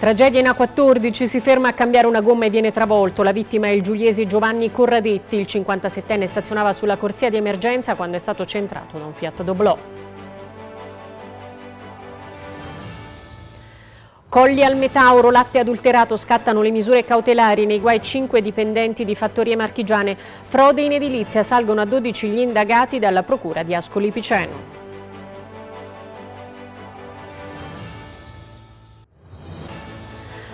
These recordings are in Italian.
Tragedia in A14, si ferma a cambiare una gomma e viene travolto. La vittima è il giuliese Giovanni Corradetti. Il 57enne stazionava sulla corsia di emergenza quando è stato centrato da un Fiat Doblò. Colli al metauro, latte adulterato, scattano le misure cautelari nei guai 5 dipendenti di fattorie marchigiane. Frode in edilizia, salgono a 12 gli indagati dalla procura di Ascoli Piceno.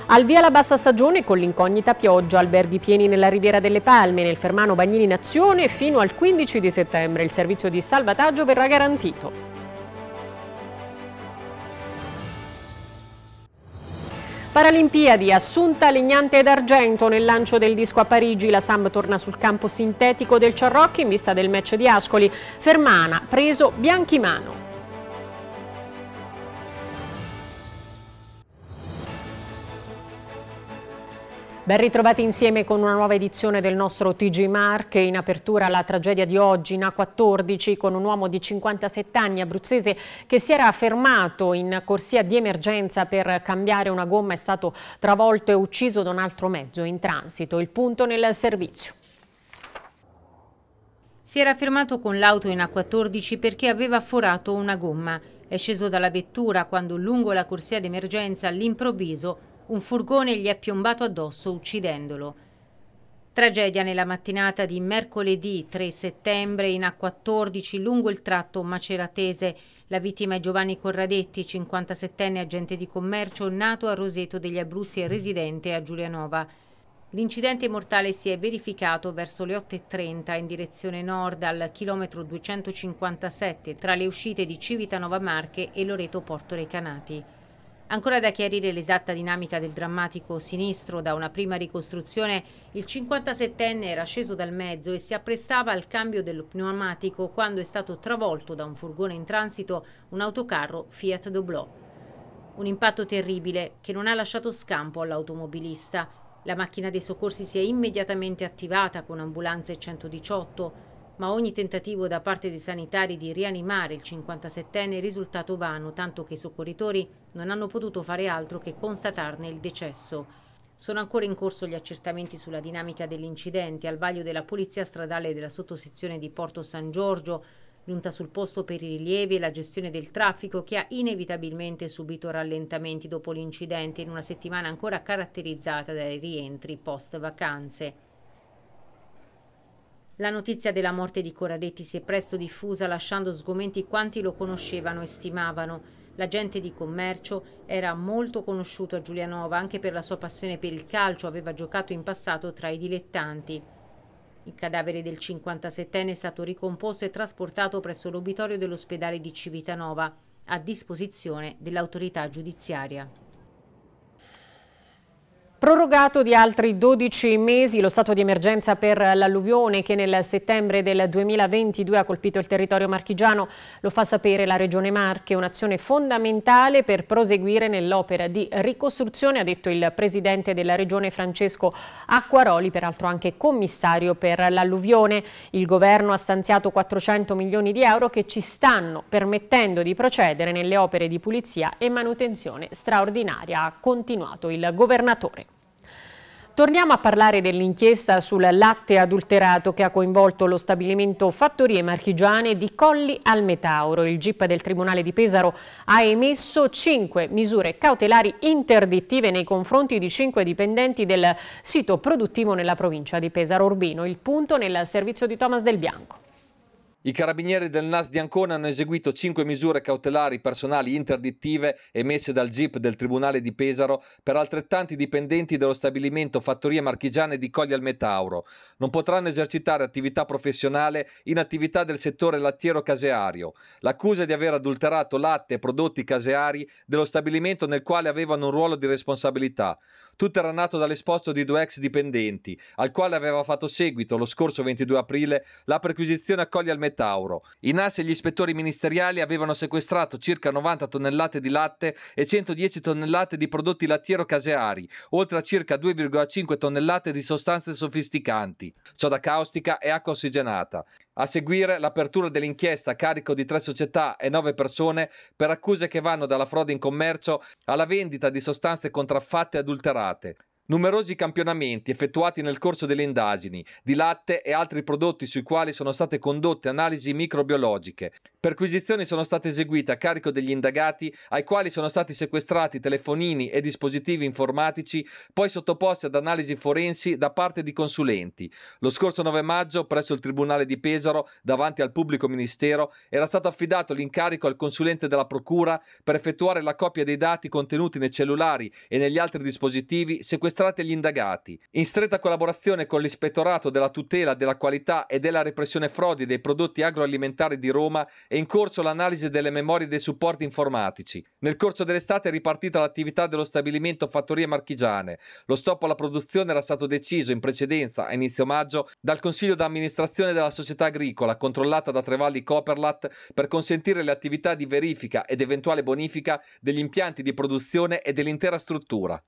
Al via la bassa stagione con l'incognita pioggia, alberghi pieni nella Riviera delle Palme, nel Fermano Bagnini in azione fino al 15 di settembre. Il servizio di salvataggio verrà garantito. Paralimpiadi, assunta legnante d'argento nel lancio del disco a Parigi, la Samb torna sul campo sintetico del Ciarrocchi in vista del match di Ascoli, Fermana, preso Bianchimano. Ben ritrovati insieme con una nuova edizione del nostro TG Mark. In apertura alla tragedia di oggi in A14 con un uomo di 57 anni abruzzese che si era fermato in corsia di emergenza per cambiare una gomma è stato travolto e ucciso da un altro mezzo in transito. Il punto nel servizio. Si era fermato con l'auto in A14 perché aveva forato una gomma. È sceso dalla vettura quando lungo la corsia d'emergenza all'improvviso un furgone gli è piombato addosso uccidendolo. Tragedia nella mattinata di mercoledì 3 settembre in A14 lungo il tratto maceratese. La vittima è Giovanni Corradetti, 57enne agente di commercio, nato a Roseto degli Abruzzi e residente a Giulianova. L'incidente mortale si è verificato verso le 8.30 in direzione nord al chilometro 257 tra le uscite di Civitanova Marche e Loreto Porto Recanati. Ancora da chiarire l'esatta dinamica del drammatico sinistro, da una prima ricostruzione il 57enne era sceso dal mezzo e si apprestava al cambio del pneumatico quando è stato travolto da un furgone in transito un autocarro Fiat Doblò. Un impatto terribile che non ha lasciato scampo all'automobilista. La macchina dei soccorsi si è immediatamente attivata con ambulanze 118, ma ogni tentativo da parte dei sanitari di rianimare il 57enne è risultato vano, tanto che i soccorritori non hanno potuto fare altro che constatarne il decesso. Sono ancora in corso gli accertamenti sulla dinamica dell'incidente al vaglio della Polizia Stradale della sottosezione di Porto San Giorgio, giunta sul posto per i rilievi e la gestione del traffico che ha inevitabilmente subito rallentamenti dopo l'incidente in una settimana ancora caratterizzata dai rientri post vacanze. La notizia della morte di Coradetti si è presto diffusa lasciando sgomenti quanti lo conoscevano e stimavano. L'agente di commercio era molto conosciuto a Giulianova anche per la sua passione per il calcio, aveva giocato in passato tra i dilettanti. Il cadavere del 57enne è stato ricomposto e trasportato presso l'obitorio dell'ospedale di Civitanova, a disposizione dell'autorità giudiziaria. Prorogato di altri 12 mesi lo stato di emergenza per l'alluvione che nel settembre del 2022 ha colpito il territorio marchigiano lo fa sapere la Regione Marche, un'azione fondamentale per proseguire nell'opera di ricostruzione, ha detto il Presidente della Regione Francesco Acquaroli, peraltro anche commissario per l'alluvione. Il Governo ha stanziato 400 milioni di euro che ci stanno permettendo di procedere nelle opere di pulizia e manutenzione straordinaria, ha continuato il Governatore. Torniamo a parlare dell'inchiesta sul latte adulterato che ha coinvolto lo stabilimento Fattorie Marchigiane di Colli al Metauro. Il GIP del Tribunale di Pesaro ha emesso cinque misure cautelari interdittive nei confronti di cinque dipendenti del sito produttivo nella provincia di Pesaro Urbino. Il punto nel servizio di Thomas Del Bianco. I carabinieri del NAS di Ancona hanno eseguito cinque misure cautelari personali interdittive emesse dal GIP del Tribunale di Pesaro per altrettanti dipendenti dello stabilimento Fattorie Marchigiane di Cogli al Metauro. Non potranno esercitare attività professionale in attività del settore lattiero-caseario. L'accusa è di aver adulterato latte e prodotti caseari dello stabilimento nel quale avevano un ruolo di responsabilità. Tutto era nato dall'esposto di due ex dipendenti, al quale aveva fatto seguito lo scorso 22 aprile la perquisizione a Cogli al Metauro Tauro. I NAS gli ispettori ministeriali avevano sequestrato circa 90 tonnellate di latte e 110 tonnellate di prodotti lattiero-caseari, oltre a circa 2,5 tonnellate di sostanze sofisticanti, soda caustica e acqua ossigenata. A seguire l'apertura dell'inchiesta a carico di tre società e nove persone per accuse che vanno dalla frode in commercio alla vendita di sostanze contraffatte e adulterate. Numerosi campionamenti effettuati nel corso delle indagini di latte e altri prodotti sui quali sono state condotte analisi microbiologiche Perquisizioni sono state eseguite a carico degli indagati ai quali sono stati sequestrati telefonini e dispositivi informatici poi sottoposti ad analisi forensi da parte di consulenti. Lo scorso 9 maggio presso il Tribunale di Pesaro davanti al pubblico ministero era stato affidato l'incarico al consulente della Procura per effettuare la copia dei dati contenuti nei cellulari e negli altri dispositivi sequestrati agli indagati. In stretta collaborazione con l'ispettorato della tutela della qualità e della repressione frodi dei prodotti agroalimentari di Roma e è in corso l'analisi delle memorie dei supporti informatici. Nel corso dell'estate è ripartita l'attività dello stabilimento Fattorie Marchigiane. Lo stop alla produzione era stato deciso in precedenza, a inizio maggio, dal Consiglio d'amministrazione della società agricola controllata da Trevalli Coperlat per consentire le attività di verifica ed eventuale bonifica degli impianti di produzione e dell'intera struttura.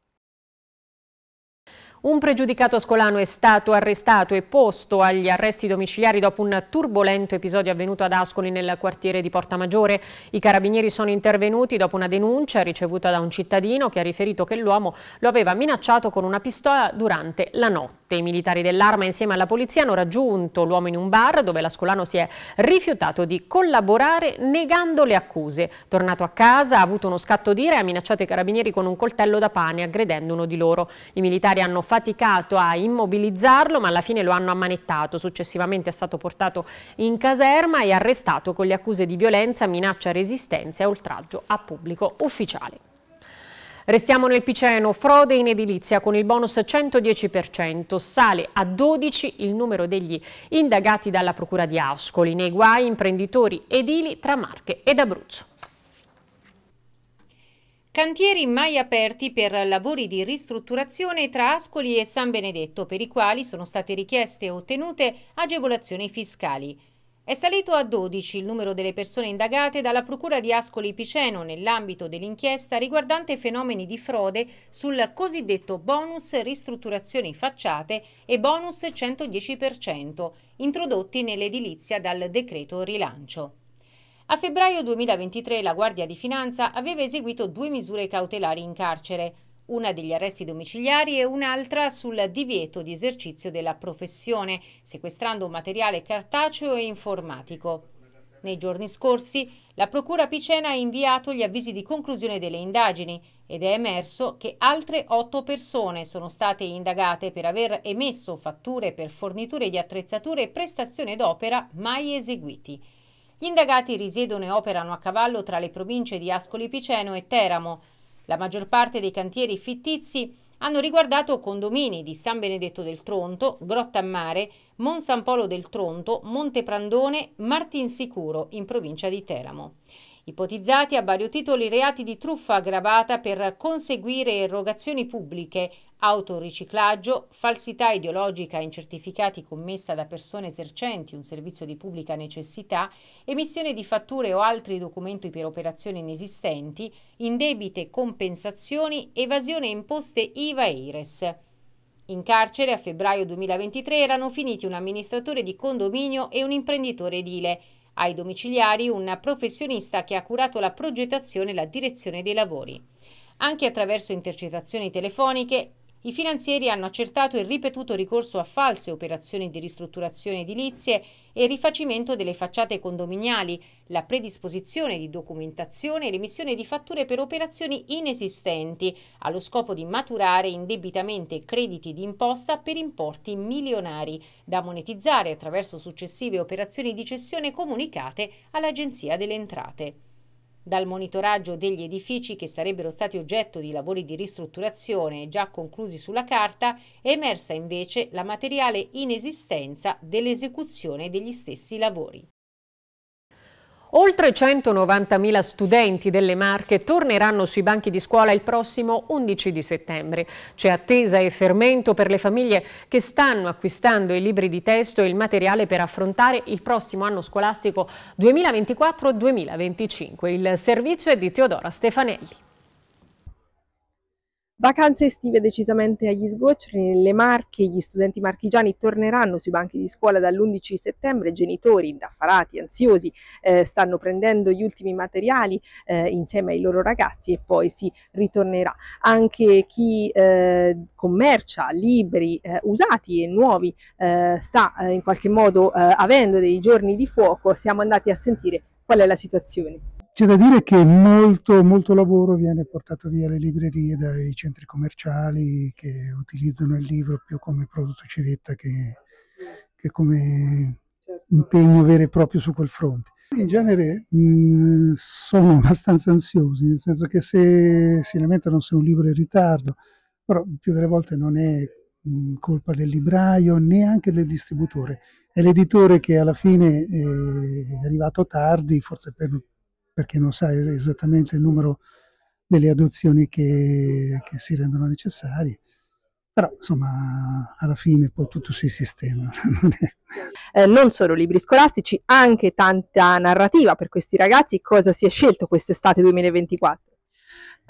Un pregiudicato ascolano è stato arrestato e posto agli arresti domiciliari dopo un turbolento episodio avvenuto ad Ascoli nel quartiere di Porta Maggiore. I carabinieri sono intervenuti dopo una denuncia ricevuta da un cittadino che ha riferito che l'uomo lo aveva minacciato con una pistola durante la notte. I militari dell'arma insieme alla polizia hanno raggiunto l'uomo in un bar dove l'ascolano si è rifiutato di collaborare negando le accuse. Tornato a casa ha avuto uno scatto d'ira e ha minacciato i carabinieri con un coltello da pane aggredendo uno di loro. I militari hanno faticato a immobilizzarlo ma alla fine lo hanno ammanettato, successivamente è stato portato in caserma e arrestato con le accuse di violenza, minaccia, resistenza e oltraggio a pubblico ufficiale. Restiamo nel Piceno, frode in edilizia con il bonus 110%, sale a 12 il numero degli indagati dalla Procura di Ascoli, nei guai imprenditori edili tra Marche ed Abruzzo. Cantieri mai aperti per lavori di ristrutturazione tra Ascoli e San Benedetto, per i quali sono state richieste e ottenute agevolazioni fiscali. È salito a 12 il numero delle persone indagate dalla Procura di Ascoli Piceno nell'ambito dell'inchiesta riguardante fenomeni di frode sul cosiddetto bonus ristrutturazioni facciate e bonus 110%, introdotti nell'edilizia dal decreto rilancio. A febbraio 2023 la Guardia di Finanza aveva eseguito due misure cautelari in carcere, una degli arresti domiciliari e un'altra sul divieto di esercizio della professione, sequestrando materiale cartaceo e informatico. Nei giorni scorsi la Procura Picena ha inviato gli avvisi di conclusione delle indagini ed è emerso che altre otto persone sono state indagate per aver emesso fatture per forniture di attrezzature e prestazione d'opera mai eseguiti. Gli indagati risiedono e operano a cavallo tra le province di Ascoli Piceno e Teramo. La maggior parte dei cantieri fittizi hanno riguardato condomini di San Benedetto del Tronto, Grottammare, Mon San Polo del Tronto, Monte Prandone, Martinsicuro in provincia di Teramo ipotizzati a vario titolo i reati di truffa aggravata per conseguire erogazioni pubbliche, autoriciclaggio, falsità ideologica in certificati commessa da persone esercenti un servizio di pubblica necessità, emissione di fatture o altri documenti per operazioni inesistenti, indebite compensazioni, evasione imposte IVA e IRES. In carcere a febbraio 2023 erano finiti un amministratore di condominio e un imprenditore edile ai domiciliari un professionista che ha curato la progettazione e la direzione dei lavori. Anche attraverso intercettazioni telefoniche i finanzieri hanno accertato il ripetuto ricorso a false operazioni di ristrutturazione edilizie e rifacimento delle facciate condominiali, la predisposizione di documentazione e l'emissione di fatture per operazioni inesistenti, allo scopo di maturare indebitamente crediti di imposta per importi milionari, da monetizzare attraverso successive operazioni di cessione comunicate all'Agenzia delle Entrate dal monitoraggio degli edifici che sarebbero stati oggetto di lavori di ristrutturazione già conclusi sulla carta, è emersa invece la materiale inesistenza dell'esecuzione degli stessi lavori. Oltre 190.000 studenti delle Marche torneranno sui banchi di scuola il prossimo 11 di settembre. C'è attesa e fermento per le famiglie che stanno acquistando i libri di testo e il materiale per affrontare il prossimo anno scolastico 2024-2025. Il servizio è di Teodora Stefanelli. Vacanze estive decisamente agli sgoccioli nelle Marche, gli studenti marchigiani torneranno sui banchi di scuola dall'11 settembre, genitori indaffarati, ansiosi, eh, stanno prendendo gli ultimi materiali eh, insieme ai loro ragazzi e poi si ritornerà. Anche chi eh, commercia libri eh, usati e nuovi eh, sta eh, in qualche modo avendo dei giorni di fuoco, siamo andati a sentire qual è la situazione. C'è da dire che molto, molto lavoro viene portato via alle librerie dai centri commerciali che utilizzano il libro più come prodotto civetta che, che come certo. impegno vero e proprio su quel fronte. In genere mh, mm, sono abbastanza ansiosi, nel senso che se si lamentano se un libro è in ritardo, però più delle volte non è mh, mm, colpa del libraio neanche del distributore, è l'editore che alla fine eh, è arrivato tardi, forse per perché non sai esattamente il numero delle adozioni che, che si rendono necessarie però insomma alla fine poi tutto si sistema. non, eh, non solo libri scolastici, anche tanta narrativa per questi ragazzi. Cosa si è scelto quest'estate 2024?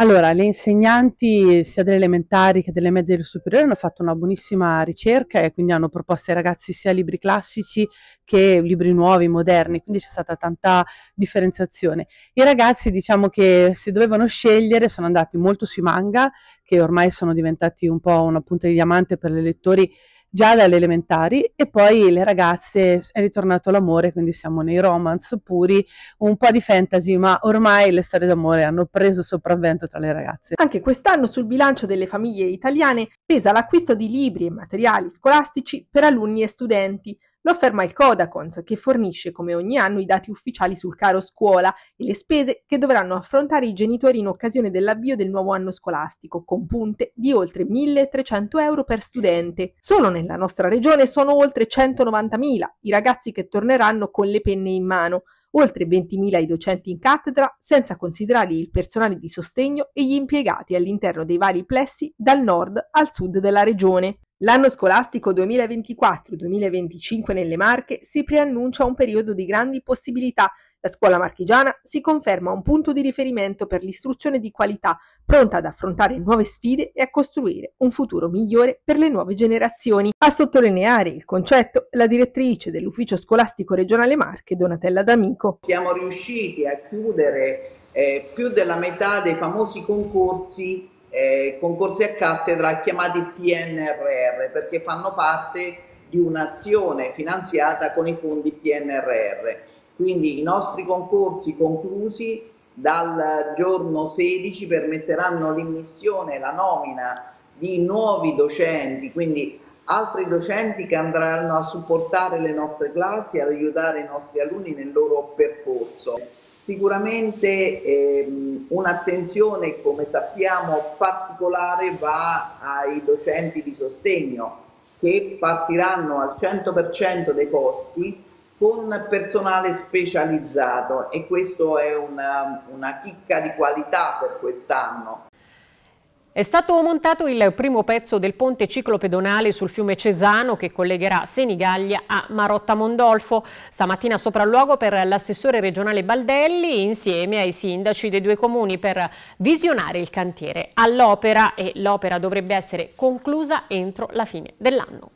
Allora, le insegnanti sia delle elementari che delle medie e delle superiori hanno fatto una buonissima ricerca e quindi hanno proposto ai ragazzi sia libri classici che libri nuovi, moderni, quindi c'è stata tanta differenziazione. I ragazzi, diciamo che se dovevano scegliere, sono andati molto sui manga, che ormai sono diventati un po' una punta di diamante per le lettori già dalle elementari e poi le ragazze è ritornato l'amore, quindi siamo nei romance puri, un po' di fantasy, ma ormai le storie d'amore hanno preso sopravvento tra le ragazze. Anche quest'anno sul bilancio delle famiglie italiane pesa l'acquisto di libri e materiali scolastici per alunni e studenti, lo afferma il Codacons, che fornisce come ogni anno i dati ufficiali sul caro scuola e le spese che dovranno affrontare i genitori in occasione dell'avvio del nuovo anno scolastico, con punte di oltre 1.300 euro per studente. Solo nella nostra regione sono oltre 190.000 i ragazzi che torneranno con le penne in mano oltre 20.000 i docenti in cattedra, senza considerare il personale di sostegno e gli impiegati all'interno dei vari plessi dal nord al sud della regione. L'anno scolastico 2024-2025 nelle Marche si preannuncia un periodo di grandi possibilità. La scuola marchigiana si conferma un punto di riferimento per l'istruzione di qualità, pronta ad affrontare nuove sfide e a costruire un futuro migliore per le nuove generazioni. A sottolineare il concetto la direttrice dell'Ufficio Scolastico Regionale Marche, Donatella D'Amico. Siamo riusciti a chiudere eh, più della metà dei famosi concorsi eh, concorsi a cattedra chiamati PNRR perché fanno parte di un'azione finanziata con i fondi PNRR. Quindi i nostri concorsi conclusi dal giorno 16 permetteranno l'immissione e la nomina di nuovi docenti, quindi altri docenti che andranno a supportare le nostre classi, ad aiutare i nostri alunni nel loro percorso. Sicuramente ehm, un'attenzione, come sappiamo, particolare va ai docenti di sostegno che partiranno al 100% dei posti con personale specializzato e questo è una, una chicca di qualità per quest'anno è stato montato il primo pezzo del ponte ciclopedonale sul fiume Cesano che collegherà Senigallia a Marotta Mondolfo. Stamattina sopra luogo per l'assessore regionale Baldelli insieme ai sindaci dei due comuni per visionare il cantiere all'opera e l'opera dovrebbe essere conclusa entro la fine dell'anno.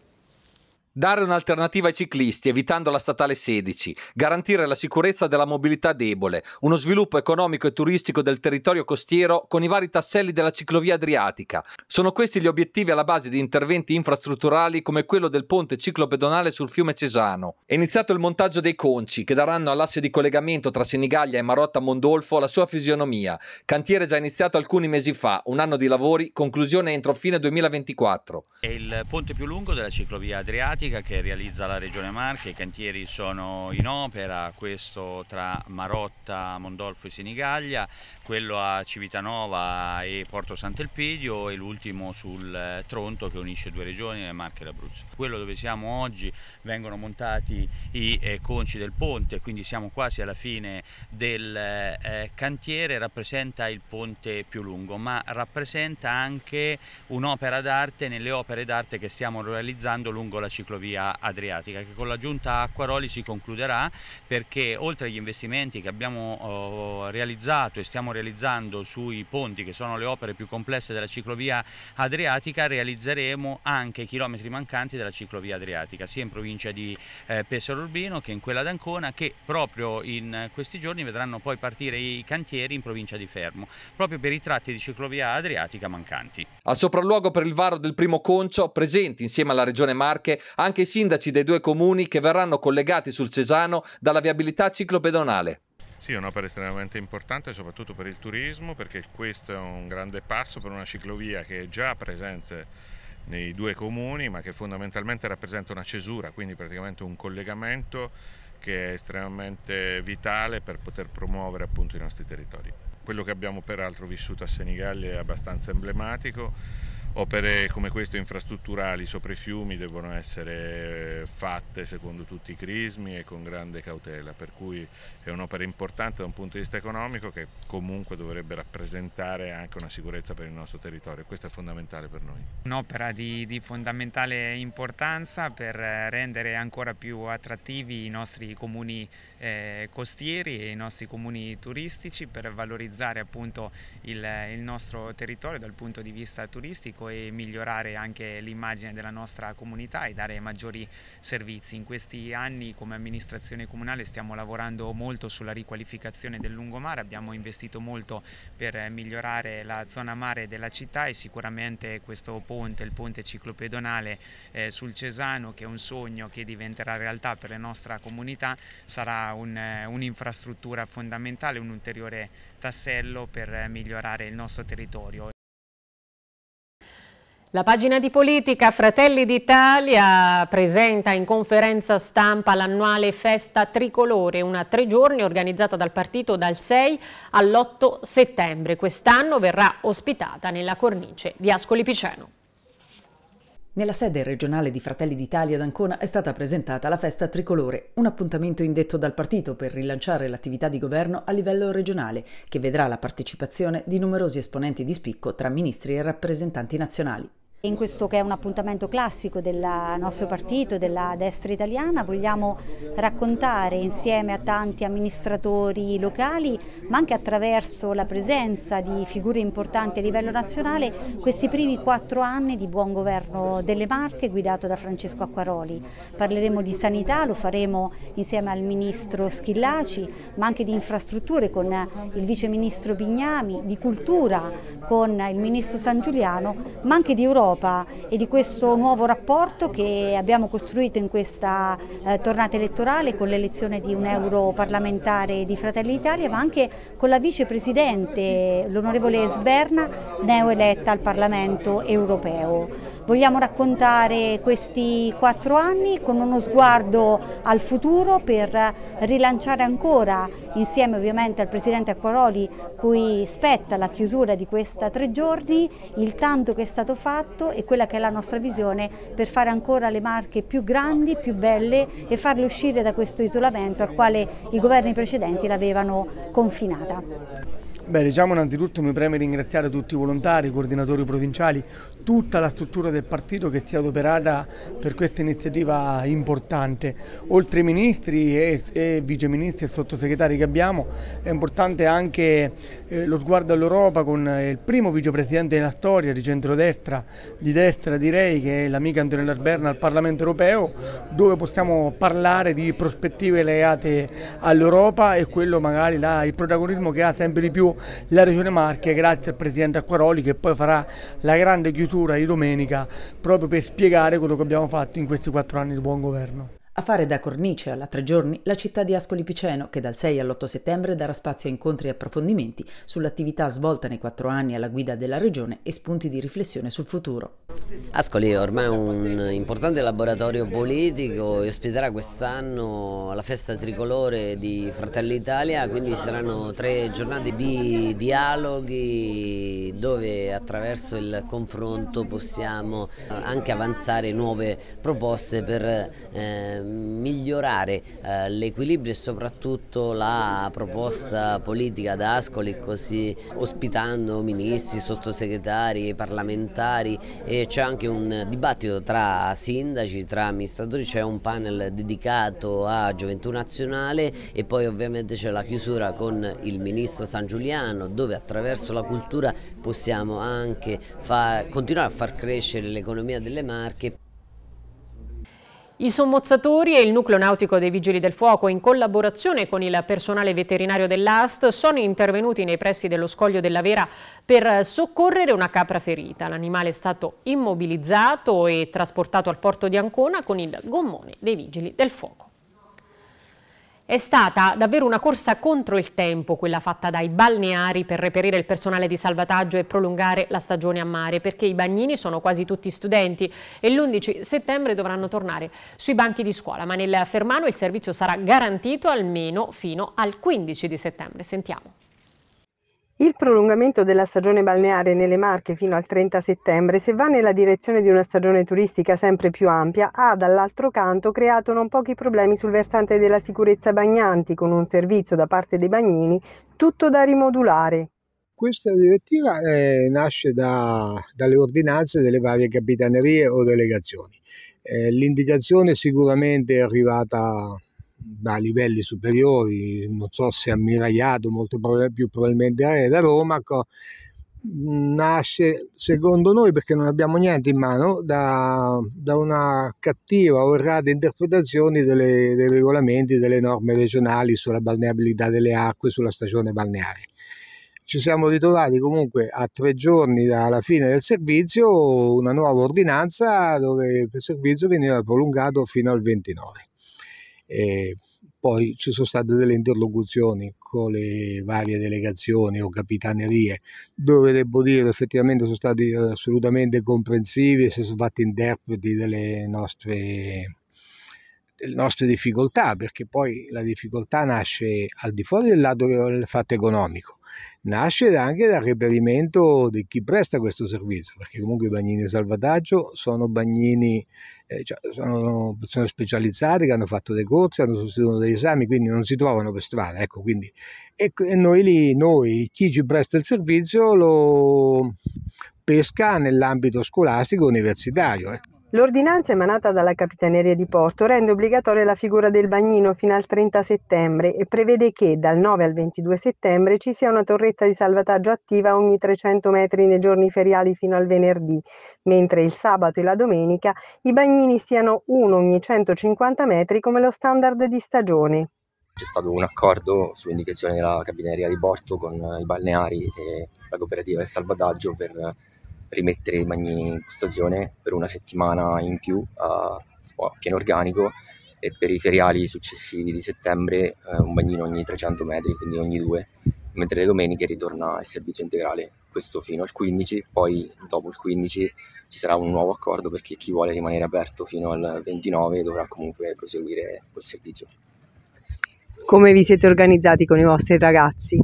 Dare un'alternativa ai ciclisti evitando la statale 16, garantire la sicurezza della mobilità debole, uno sviluppo economico e turistico del territorio costiero con i vari tasselli della ciclovia adriatica. Sono questi gli obiettivi alla base di interventi infrastrutturali come quello del ponte ciclopedonale sul fiume Cesano. È iniziato il montaggio dei conci che daranno all'asse di collegamento tra Senigallia e Marotta Mondolfo la sua fisionomia. Cantiere già iniziato alcuni mesi fa, un anno di lavori, conclusione entro fine 2024. È il ponte più lungo della ciclovia adriatica tematica che realizza la Regione Marche, i cantieri sono in opera, questo tra Marotta, Mondolfo e Sinigaglia, quello a Civitanova e Porto Sant'Elpidio e l'ultimo sul eh, Tronto che unisce due regioni, le Marche e l'Abruzzo. Quello dove siamo oggi vengono montati i eh, conci del ponte, quindi siamo quasi alla fine del eh, cantiere, rappresenta il ponte più lungo, ma rappresenta anche un'opera d'arte nelle opere d'arte che stiamo realizzando lungo la ciclopista ciclovia adriatica che con la giunta Acquaroli si concluderà perché oltre agli investimenti che abbiamo oh, realizzato e stiamo realizzando sui ponti che sono le opere più complesse della ciclovia adriatica realizzeremo anche i chilometri mancanti della ciclovia adriatica sia in provincia di eh, Pesaro Urbino che in quella d'Ancona che proprio in questi giorni vedranno poi partire i cantieri in provincia di Fermo proprio per i tratti di ciclovia adriatica mancanti. Al sopralluogo per il varo del primo concio presenti insieme alla Regione Marche anche i sindaci dei due comuni che verranno collegati sul Cesano dalla viabilità ciclopedonale. Sì, è un'opera estremamente importante soprattutto per il turismo perché questo è un grande passo per una ciclovia che è già presente nei due comuni ma che fondamentalmente rappresenta una cesura, quindi praticamente un collegamento che è estremamente vitale per poter promuovere appunto i nostri territori. Quello che abbiamo peraltro vissuto a Senigallia è abbastanza emblematico Opere come queste infrastrutturali sopra i fiumi devono essere eh, fatte secondo tutti i crismi e con grande cautela, per cui è un'opera importante da un punto di vista economico che comunque dovrebbe rappresentare anche una sicurezza per il nostro territorio, questo è fondamentale per noi. Un'opera di, di fondamentale importanza per eh, rendere ancora più attrattivi i nostri comuni eh, costieri e i nostri comuni turistici, per valorizzare appunto il, il nostro territorio dal punto di vista turistico e migliorare anche l'immagine della nostra comunità e dare maggiori servizi. In questi anni come amministrazione comunale stiamo lavorando molto sulla riqualificazione del lungomare, abbiamo investito molto per migliorare la zona mare della città e sicuramente questo ponte, il ponte ciclopedonale eh, sul Cesano che è un sogno che diventerà realtà per la nostra comunità sarà eh, un'infrastruttura fondamentale, un ulteriore tassello per migliorare il nostro territorio. La pagina di politica Fratelli d'Italia presenta in conferenza stampa l'annuale festa tricolore, una tre giorni organizzata dal partito dal 6 all'8 settembre. Quest'anno verrà ospitata nella cornice di Ascoli Piceno. Nella sede regionale di Fratelli d'Italia ad Ancona è stata presentata la festa tricolore, un appuntamento indetto dal partito per rilanciare l'attività di governo a livello regionale, che vedrà la partecipazione di numerosi esponenti di spicco tra ministri e rappresentanti nazionali. In questo che è un appuntamento classico del nostro partito, della destra italiana, vogliamo raccontare insieme a tanti amministratori locali, ma anche attraverso la presenza di figure importanti a livello nazionale, questi primi quattro anni di buon governo delle Marche guidato da Francesco Acquaroli. Parleremo di sanità, lo faremo insieme al ministro Schillaci, ma anche di infrastrutture con il vice ministro Bignami, di cultura con il ministro San Giuliano, ma anche di Europa dell'Europa e di questo nuovo rapporto che abbiamo costruito in questa eh, tornata elettorale con l'elezione di un euro parlamentare di Fratelli d'Italia ma anche con la vicepresidente, l'onorevole Sberna, neoeletta al Parlamento europeo. Vogliamo raccontare questi quattro anni con uno sguardo al futuro per rilanciare ancora, insieme ovviamente al Presidente Acquaroli, cui spetta la chiusura di questi tre giorni, il tanto che è stato fatto e quella che è la nostra visione per fare ancora le marche più grandi, più belle e farle uscire da questo isolamento al quale i governi precedenti l'avevano confinata. Beh, diciamo innanzitutto mi preme ringraziare tutti i volontari, i coordinatori provinciali, tutta la struttura del partito che si è adoperata per questa iniziativa importante. Oltre ai ministri e, e viceministri e sottosegretari che abbiamo, è importante anche eh, lo sguardo all'Europa con eh, il primo vicepresidente della storia di centrodestra, di destra direi, che è l'amica Antonella Sberna al Parlamento europeo, dove possiamo parlare di prospettive legate all'Europa e quello magari là, il protagonismo che ha sempre di più la Regione Marche, grazie al Presidente Acquaroli che poi farà la grande chiusura di domenica proprio per spiegare quello che abbiamo fatto in questi quattro anni di buon governo. A fare da cornice alla tre giorni la città di Ascoli Piceno, che dal 6 all'8 settembre darà spazio a incontri e approfondimenti sull'attività svolta nei quattro anni alla guida della regione e spunti di riflessione sul futuro. Ascoli è ormai un importante laboratorio politico e ospiterà quest'anno la festa tricolore di Fratelli Italia, quindi saranno tre giornate di dialoghi dove attraverso il confronto possiamo anche avanzare nuove proposte per eh, migliorare eh, l'equilibrio e soprattutto la proposta politica da Ascoli così ospitando ministri, sottosegretari, parlamentari e c'è anche un dibattito tra sindaci, tra amministratori, c'è un panel dedicato a Gioventù Nazionale e poi ovviamente c'è la chiusura con il ministro San Giuliano dove attraverso la cultura possiamo anche far, continuare a far crescere l'economia delle marche. I sommozzatori e il nucleo nautico dei Vigili del Fuoco, in collaborazione con il personale veterinario dell'AST, sono intervenuti nei pressi dello scoglio della Vera per soccorrere una capra ferita. L'animale è stato immobilizzato e trasportato al porto di Ancona con il gommone dei Vigili del Fuoco. È stata davvero una corsa contro il tempo quella fatta dai balneari per reperire il personale di salvataggio e prolungare la stagione a mare perché i bagnini sono quasi tutti studenti e l'11 settembre dovranno tornare sui banchi di scuola ma nel Fermano il servizio sarà garantito almeno fino al 15 settembre. Sentiamo. Il prolungamento della stagione balneare nelle Marche fino al 30 settembre, se va nella direzione di una stagione turistica sempre più ampia, ha dall'altro canto creato non pochi problemi sul versante della sicurezza bagnanti, con un servizio da parte dei bagnini tutto da rimodulare. Questa direttiva eh, nasce da, dalle ordinanze delle varie capitanerie o delegazioni. Eh, l'indicazione sicuramente è arrivata da livelli superiori, non so se ammiragliato, molto prob- più probabilmente è da Roma, nasce secondo noi perché non abbiamo niente in mano da, da una cattiva o errata interpretazione delle, dei regolamenti delle norme regionali sulla balneabilità delle acque sulla stagione balneare ci siamo ritrovati comunque a tre giorni dalla fine del servizio una nuova ordinanza dove il servizio veniva prolungato fino al 29 e poi ci sono state delle interlocuzioni con le varie delegazioni o capitanerie dove devo dire effettivamente sono stati eh, assolutamente comprensivi e si sono fatti interpreti delle nostre le nostre difficoltà, perché poi la difficoltà nasce al di fuori del lato del fatto economico nasce anche dal reperimento di chi presta questo servizio, perché comunque i bagnini di salvataggio sono bagnini eh, cioè, sono persone specializzate che hanno fatto dei corsi, hanno sostenuto degli esami, quindi non si trovano per strada. Ecco, quindi, e, noi lì, noi, chi ci presta il servizio lo pesca nell'ambito scolastico universitario. Ecco. L'ordinanza emanata dalla Capitaneria di Porto rende obbligatoria la figura del bagnino fino al 30 settembre e prevede che dal 9 al 22 settembre ci sia una torretta di salvataggio attiva ogni 300 metri nei giorni feriali fino al venerdì, mentre il sabato e la domenica i bagnini siano uno ogni 150 metri come lo standard di stagione. C'è stato un accordo su indicazione della Capitaneria di Porto con i balneari e la cooperativa di salvataggio per rimettere i magni in postazione per una settimana in più a, a pieno organico e per i feriali successivi di settembre eh, un bagnino ogni 300 metri, quindi ogni due, mentre le domeniche ritorna il servizio integrale, questo fino al 15, poi dopo il 15 ci sarà un nuovo accordo perché chi vuole rimanere aperto fino al 29 dovrà comunque proseguire col servizio. Come vi siete organizzati con i vostri ragazzi?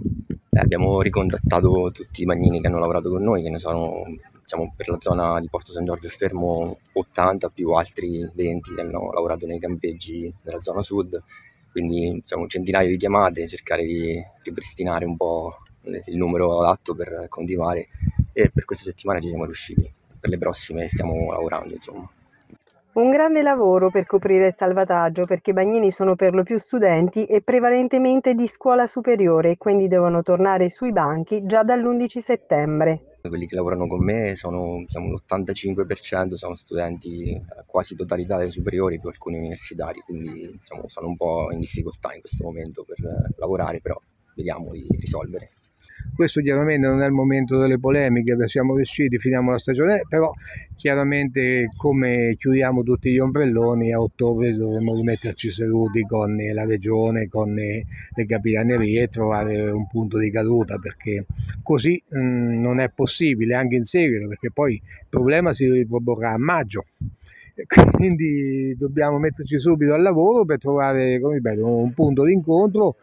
Eh, abbiamo ricontattato tutti i bagnini che hanno lavorato con noi, che ne sono diciamo, per la zona di Porto San Giorgio Fermo 80 più altri 20 che hanno lavorato nei campeggi della zona sud, quindi diciamo, un centinaio di chiamate, cercare di ripristinare un po' il numero adatto per continuare e per questa settimana ci siamo riusciti, per le prossime stiamo lavorando insomma. Un grande lavoro per coprire il salvataggio perché i bagnini sono per lo più studenti e prevalentemente di scuola superiore, quindi devono tornare sui banchi già dall'11 settembre quelli che lavorano con me sono diciamo, l'85% sono studenti eh, quasi totalità dei superiori più alcuni universitari, quindi diciamo, sono un po' in difficoltà in questo momento per eh, lavorare, però vediamo di risolvere. Questo chiaramente non è il momento delle polemiche, siamo riusciti, finiamo la stagione, eh, però chiaramente come chiudiamo tutti gli ombrelloni a ottobre dovremo rimetterci seduti con eh, la regione, con eh, le capitanerie e trovare un punto di caduta perché così mh, mm, non è possibile anche in seguito perché poi il problema si riproporrà a maggio quindi dobbiamo metterci subito al lavoro per trovare ripeto, un punto d'incontro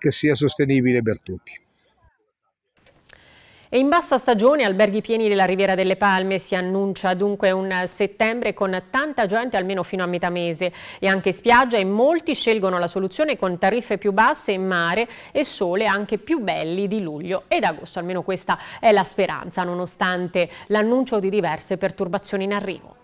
che sia sostenibile per tutti. E in bassa stagione alberghi pieni della Riviera delle Palme si annuncia dunque un settembre con tanta gente almeno fino a metà mese e anche spiaggia e molti scelgono la soluzione con tariffe più basse in mare e sole anche più belli di luglio ed agosto, almeno questa è la speranza nonostante l'annuncio di diverse perturbazioni in arrivo.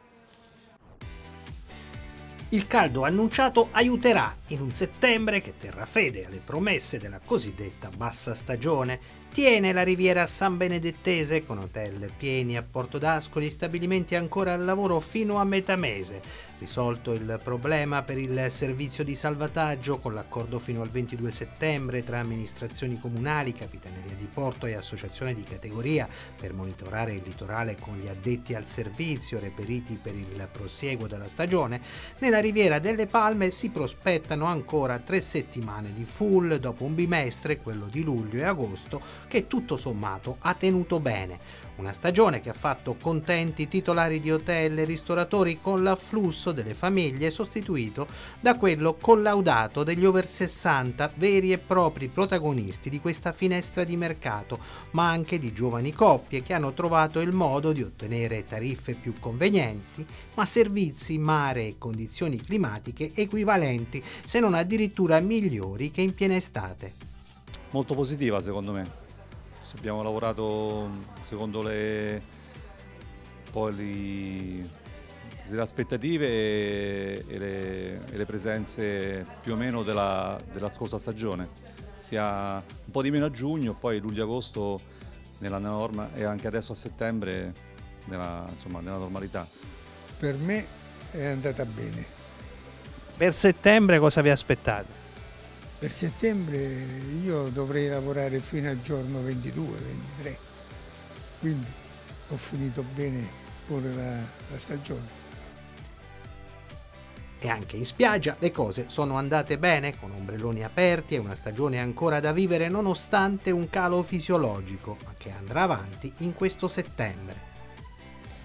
Il caldo annunciato aiuterà in un settembre che terrà fede alle promesse della cosiddetta bassa stagione Tiene la riviera San Benedettese con hotel pieni a Porto d'Ascoli, stabilimenti ancora al lavoro fino a metà mese. Risolto il problema per il servizio di salvataggio con l'accordo fino al 22 settembre tra amministrazioni comunali, Capitaneria di Porto e associazione di categoria per monitorare il litorale con gli addetti al servizio reperiti per il prosieguo della stagione, nella Riviera delle Palme si prospettano ancora tre settimane di full dopo un bimestre, quello di luglio e agosto, che tutto sommato ha tenuto bene. Una stagione che ha fatto contenti titolari di hotel e ristoratori con l'afflusso delle famiglie sostituito da quello collaudato degli over 60, veri e propri protagonisti di questa finestra di mercato, ma anche di giovani coppie che hanno trovato il modo di ottenere tariffe più convenienti, ma servizi, mare e condizioni climatiche equivalenti, se non addirittura migliori che in piena estate. Molto positiva secondo me abbiamo lavorato secondo le, poi, le aspettative e, e, le, e, le, presenze più o meno della, della, scorsa stagione, sia un po' di meno a giugno, poi luglio-agosto nella norma e anche adesso a settembre nella, insomma, nella normalità. Per me è andata bene. Per settembre cosa vi aspettate? Per settembre io dovrei lavorare fino al giorno 22-23, quindi ho finito bene pure la, la stagione e anche in spiaggia le cose sono andate bene, con ombrelloni aperti e una stagione ancora da vivere nonostante un calo fisiologico, ma che andrà avanti in questo settembre.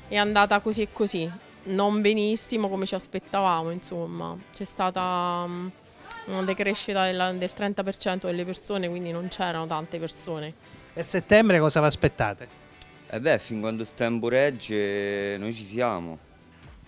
È andata così e così, non benissimo come ci aspettavamo, insomma, c'è stata mm, una decrescita del, del 30% delle persone, quindi non c'erano tante persone. E a settembre cosa vi aspettate? Eh beh, fin quando il tempo regge noi ci siamo.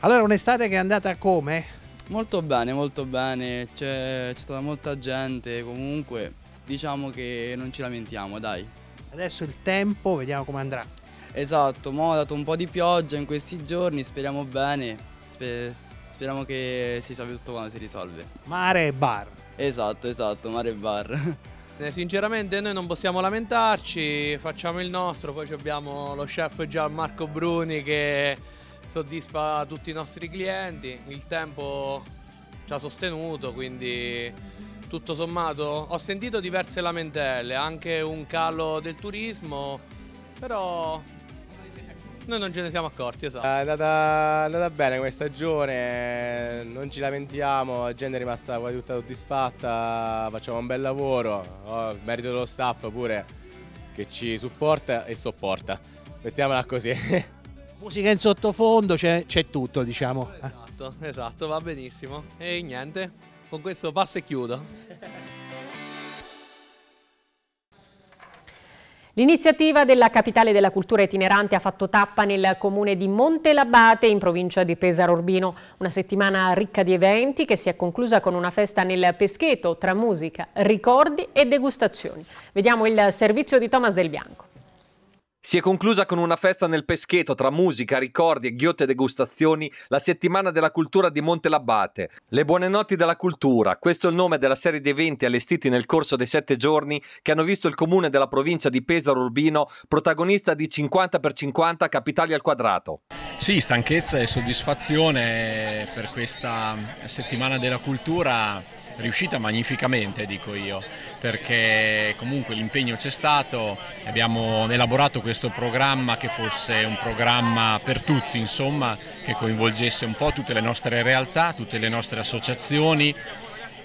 Allora un'estate che è andata come? Molto bene, molto bene, c'è stata molta gente, comunque diciamo che non ci lamentiamo, dai. Adesso il tempo, vediamo come andrà. Esatto, mo ha dato un po' di pioggia in questi giorni, speriamo bene. Sper Speriamo che si salvi tutto quando si risolve. Mare e bar. Esatto, esatto, mare e bar. Eh, sinceramente noi non possiamo lamentarci, facciamo il nostro, poi abbiamo lo chef Gianmarco Bruni che soddisfa tutti i nostri clienti, il tempo ci ha sostenuto, quindi tutto sommato ho sentito diverse lamentele, anche un calo del turismo, però noi non ce ne siamo accorti, esatto. Eh, è andata, è andata bene questa stagione, non ci lamentiamo, la gente è rimasta quasi tutta soddisfatta, facciamo un bel lavoro, oh, merito dello staff pure che ci supporta e sopporta. Mettiamola così. Musica in sottofondo, c'è, tutto, diciamo. Esatto, esatto, va benissimo. E niente, con questo passo e chiudo. L'iniziativa della capitale della cultura itinerante ha fatto tappa nel comune di Montelabate in provincia di Pesaro Urbino, una settimana ricca di eventi che si è conclusa con una festa nel Pescheto tra musica, ricordi e degustazioni. Vediamo il servizio di Thomas Del Bianco. Si è conclusa con una festa nel pescheto tra musica, ricordi e ghiotte degustazioni la settimana della cultura di Monte Labbate. Le buone notti della cultura, questo è il nome della serie di eventi allestiti nel corso dei sette giorni che hanno visto il comune della provincia di Pesaro Urbino protagonista di 50x50 capitali al quadrato. Sì, stanchezza e soddisfazione per questa settimana della cultura riuscita magnificamente, dico io, perché comunque l'impegno c'è stato, abbiamo elaborato questo programma che fosse un programma per tutti, insomma, che coinvolgesse un po' tutte le nostre realtà, tutte le nostre associazioni,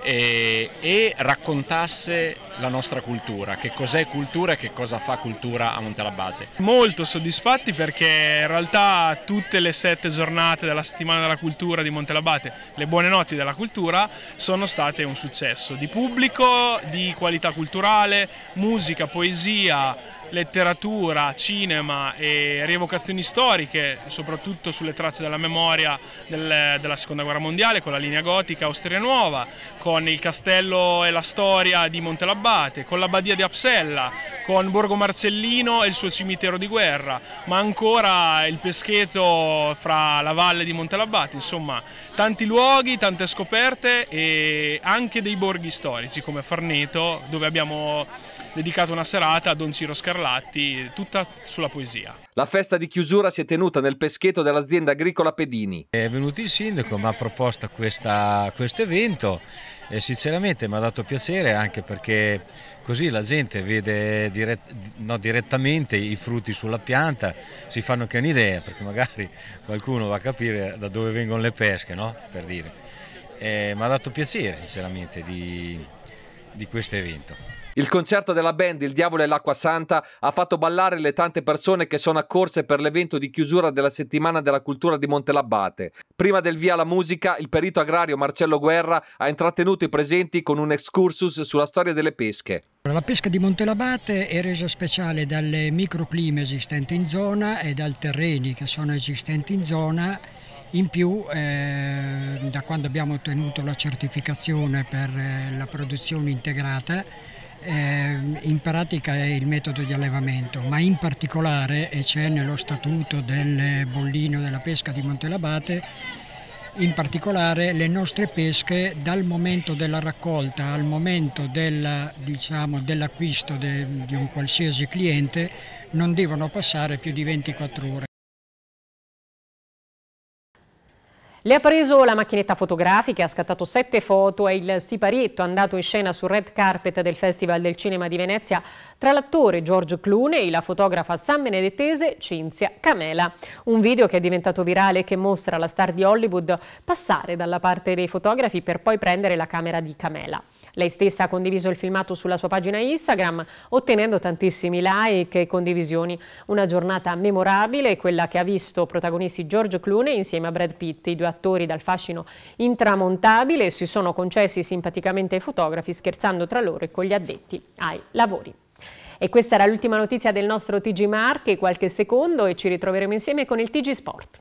e, e raccontasse la nostra cultura, che cos'è cultura e che cosa fa cultura a Monterabate. Molto soddisfatti perché in realtà tutte le sette giornate della settimana della cultura di Montelabate, le buone notti della cultura, sono state un successo di pubblico, di qualità culturale, musica, poesia, letteratura, cinema e rievocazioni storiche, soprattutto sulle tracce della memoria del, della seconda guerra mondiale, con la linea gotica Austria Nuova, con il castello e la storia di Montelabbate, con l'abbadia di Apsella, con Borgo Marcellino e il suo cimitero di guerra, ma ancora il pescheto fra la valle di Montelabbate, insomma tanti luoghi, tante scoperte e anche dei borghi storici come Farneto dove abbiamo dedicato una serata a Don Ciro Scarlatti, tutta sulla poesia. La festa di chiusura si è tenuta nel peschetto dell'azienda agricola Pedini. È venuto il sindaco, mi ha proposto questa, questo evento e sinceramente mi ha dato piacere anche perché così la gente vede dirett no, direttamente i frutti sulla pianta, si fanno anche un'idea perché magari qualcuno va a capire da dove vengono le pesche, no? per dire. mi ha dato piacere sinceramente di, di questo evento. Il concerto della band Il Diavolo e l'Acqua Santa ha fatto ballare le tante persone che sono accorse per l'evento di chiusura della settimana della cultura di Montelabbate. Prima del via alla musica, il perito agrario Marcello Guerra ha intrattenuto i presenti con un excursus sulla storia delle pesche. La pesca di Montelabate è resa speciale dalle microclime esistenti in zona e dai terreni che sono esistenti in zona in più, eh, da quando abbiamo ottenuto la certificazione per eh, la produzione integrata, eh, in pratica è il metodo di allevamento, ma in particolare, e c'è nello statuto del bollino della pesca di Montelabate, in particolare le nostre pesche dal momento della raccolta al momento diciamo, dell'acquisto diciamo, dell de, di un qualsiasi cliente non devono passare più di 24 ore. Le ha preso la macchinetta fotografica, ha scattato sette foto, è il siparietto andato in scena sul red carpet del Festival del Cinema di Venezia tra l'attore George Clooney e la fotografa san benedettese Cinzia Camela. Un video che è diventato virale e che mostra la star di Hollywood passare dalla parte dei fotografi per poi prendere la camera di Camela. Lei stessa ha condiviso il filmato sulla sua pagina Instagram, ottenendo tantissimi like e condivisioni. Una giornata memorabile, quella che ha visto protagonisti George Clooney insieme a Brad Pitt. I due attori dal fascino intramontabile si sono concessi simpaticamente ai fotografi, scherzando tra loro e con gli addetti ai lavori. E questa era l'ultima notizia del nostro TG Marche, qualche secondo e ci ritroveremo insieme con il TG Sport.